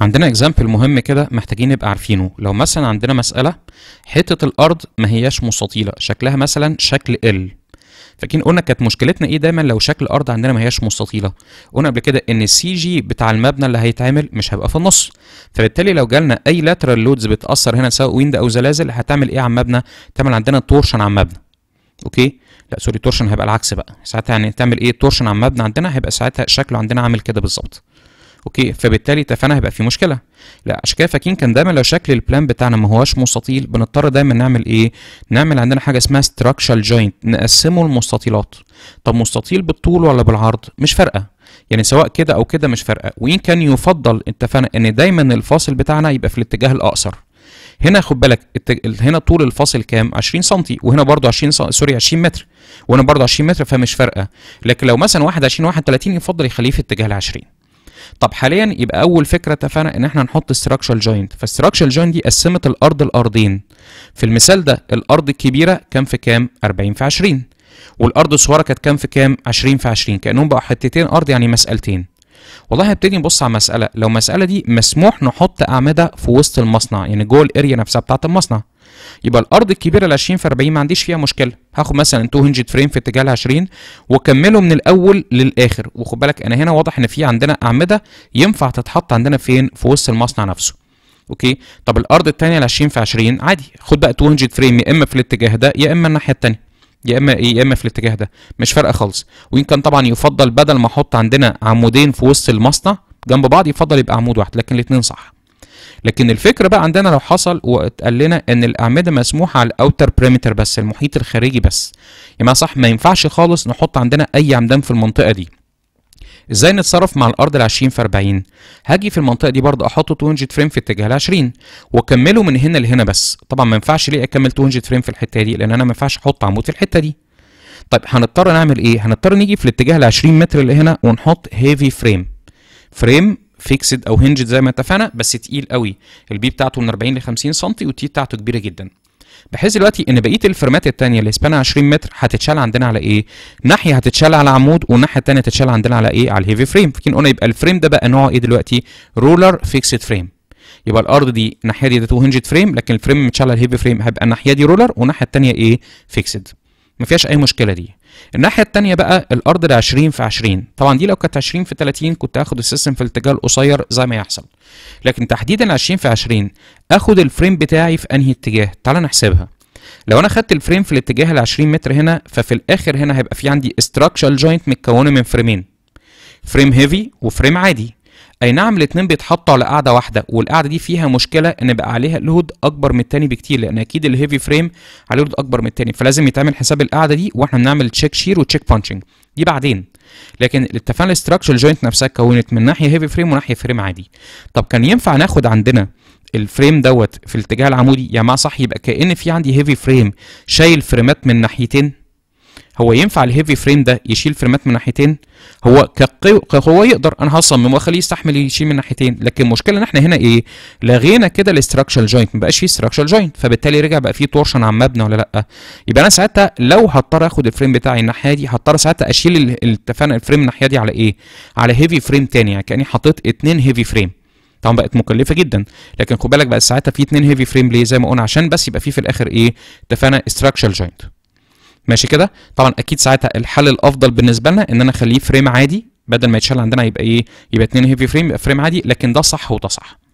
عندنا اكزامبل مهم كده محتاجين نبقى عارفينه لو مثلا عندنا مساله حته الارض ما هياش مستطيله شكلها مثلا شكل ال فاكرين قلنا كانت مشكلتنا ايه دايما لو شكل الارض عندنا ما هياش مستطيله قلنا قبل كده ان السي جي بتاع المبنى اللي هيتعمل مش هيبقى في النص فبالتالي لو جالنا اي لاترال لودز بتاثر هنا سواء ويند او زلازل هتعمل ايه على المبنى تعمل عندنا تورشن على المبنى اوكي لا سوري تورشن هيبقى العكس بقى ساعتها يعني تعمل ايه تورشن على المبنى عندنا هيبقى ساعتها شكله عندنا عامل كده بالظبط اوكي فبالتالي اتفقنا هيبقى في مشكله لا عشان كده فاكرين كان دايما لو شكل البلان بتاعنا ما هواش مستطيل بنضطر دايما نعمل ايه نعمل عندنا حاجه اسمها ستراكشر جوينت نقسمه لمستطيلات طب مستطيل بالطول ولا بالعرض مش فارقه يعني سواء كده او كده مش فارقه وان كان يفضل اتفقنا ان دايما الفاصل بتاعنا يبقى في الاتجاه الاقصر هنا خد بالك هنا طول الفاصل كام 20 سم وهنا برضو 20 سم سوري 20 متر وهنا برضو 20 متر فمش فارقه لكن لو مثلا واحد 20 واحد 30 يفضل يخليه في اتجاه ال 20 طب حاليا يبقى اول فكره اتفقنا ان احنا نحط ستراكشر جوينت فالستراكشر جوينت دي قسمت الارض لارضين في المثال ده الارض الكبيره كان في كام 40 في 20 والارض الصغيره كانت كام في كام 20 في 20 كانهم بقوا حتتين ارض يعني مسالتين والله هبتدي نبص على مساله لو المساله دي مسموح نحط اعمده في وسط المصنع يعني جوه الاريا نفسها بتاعه المصنع يبقى الارض الكبيره ال 20 في 40 ما عنديش فيها مشكله هاخد مثلا 200 فريم في اتجاه ال 20 واكمله من الاول للاخر وخد بالك انا هنا واضح ان في عندنا اعمده ينفع تتحط عندنا فين في وسط المصنع نفسه اوكي طب الارض الثانيه ال 20 في 20 عادي خد بقى 200 فريم يا اما في الاتجاه ده يا اما الناحيه الثانيه يا اما ايه يا اما في الاتجاه ده مش فارقه خالص وان كان طبعا يفضل بدل ما احط عندنا عمودين في وسط المصنع جنب بعض يفضل يبقى عمود واحد لكن الاثنين صح لكن الفكره بقى عندنا لو حصل واتقال لنا ان الاعمده مسموحه على الاوتر بريمتر بس المحيط الخارجي بس يبقى صح ما ينفعش خالص نحط عندنا اي عمدان في المنطقه دي ازاي نتصرف مع الارض ال 20 في 40 هاجي في المنطقه دي برضه احط 200 فريم في اتجاه ال 20 واكمله من هنا لهنا بس طبعا ما ينفعش ليه اكمل 200 فريم في الحته دي لان انا ما ينفعش احط عمود في الحته دي طيب هنضطر نعمل ايه هنضطر نيجي في الاتجاه ال 20 متر اللي هنا ونحط هيفي فريم فريم فيكسد او هنجد زي ما اتفقنا بس تقيل قوي البي بتاعته من 40 ل 50 سم والتي بتاعته كبيره جدا بحيث دلوقتي ان بقيه الفرمات الثانيه اللي سبانها 20 متر هتتشال عندنا على ايه؟ ناحيه هتتشال على عمود والناحيه الثانيه هتتشال عندنا على ايه؟ على الهيفي فريم فكين قلنا يبقى الفريم ده بقى نوعه ايه دلوقتي؟ رولر فيكسد فريم يبقى الارض دي الناحيه دي ده 200 فريم لكن الفريم متشال على الهيفي فريم هيبقى الناحيه دي رولر والناحيه الثانيه ايه؟ فيكسد ما فيهاش اي مشكله دي الناحيه الثانيه بقى الارض ال 20 في 20 طبعا دي لو كانت 20 في 30 كنت هاخد السيستم في الاتجاه القصير زي ما يحصل لكن تحديدا 20 في 20 اخد الفريم بتاعي في انهي اتجاه تعال نحسبها لو انا خدت الفريم في الاتجاه ال 20 متر هنا ففي الاخر هنا هيبقى في عندي استراكشر جوينت متكونه من فريمين فريم هيفي وفريم عادي اي نعم الاثنين بيتحطوا على قاعده واحده والقاعده دي فيها مشكله ان بقى عليها لود اكبر من الثاني بكتير لان اكيد الهيفي فريم عليه لود اكبر من الثاني فلازم يتعمل حساب القاعده دي واحنا بنعمل تشيك شير وتشيك بانشنج دي بعدين لكن اتفقنا الاستراكشر الجوينت نفسها اتكونت من ناحيه هيفي فريم وناحيه فريم عادي طب كان ينفع ناخد عندنا الفريم دوت في الاتجاه العمودي يا يعني ما صح يبقى كان في عندي هيفي فريم شايل فريمات من ناحيتين هو ينفع الهيفي فريم ده يشيل فريمات من ناحيتين هو كقوه يقدر انا هصمم واخليه يستحمل يشيل من ناحيتين لكن المشكله ان احنا هنا ايه لغينا كده الاستراكشر جوينت ما بقاش فيه استراكشر جوينت فبالتالي رجع بقى فيه تورشن على المبنى ولا لا يبقى انا ساعتها لو هضطر اخد الفريم بتاعي الناحيه دي هضطر ساعتها اشيل التفان الفريم الناحيه دي على ايه على هيفي فريم ثاني يعني كاني حطيت اثنين هيفي فريم طبعا بقت مكلفه جدا لكن خد بالك بقى ساعتها في اتنين هيفي فريم ليه زي ما قلنا عشان بس يبقى في في الاخر ايه اتفقنا استراكشر جوينت ماشي كده طبعا اكيد ساعتها الحل الافضل بالنسبه لنا ان انا اخليه فريم عادي بدل ما يتشال عندنا يبقى ايه يبقى اتنين هيفي فريم يبقى فريم عادي لكن ده صح وده صح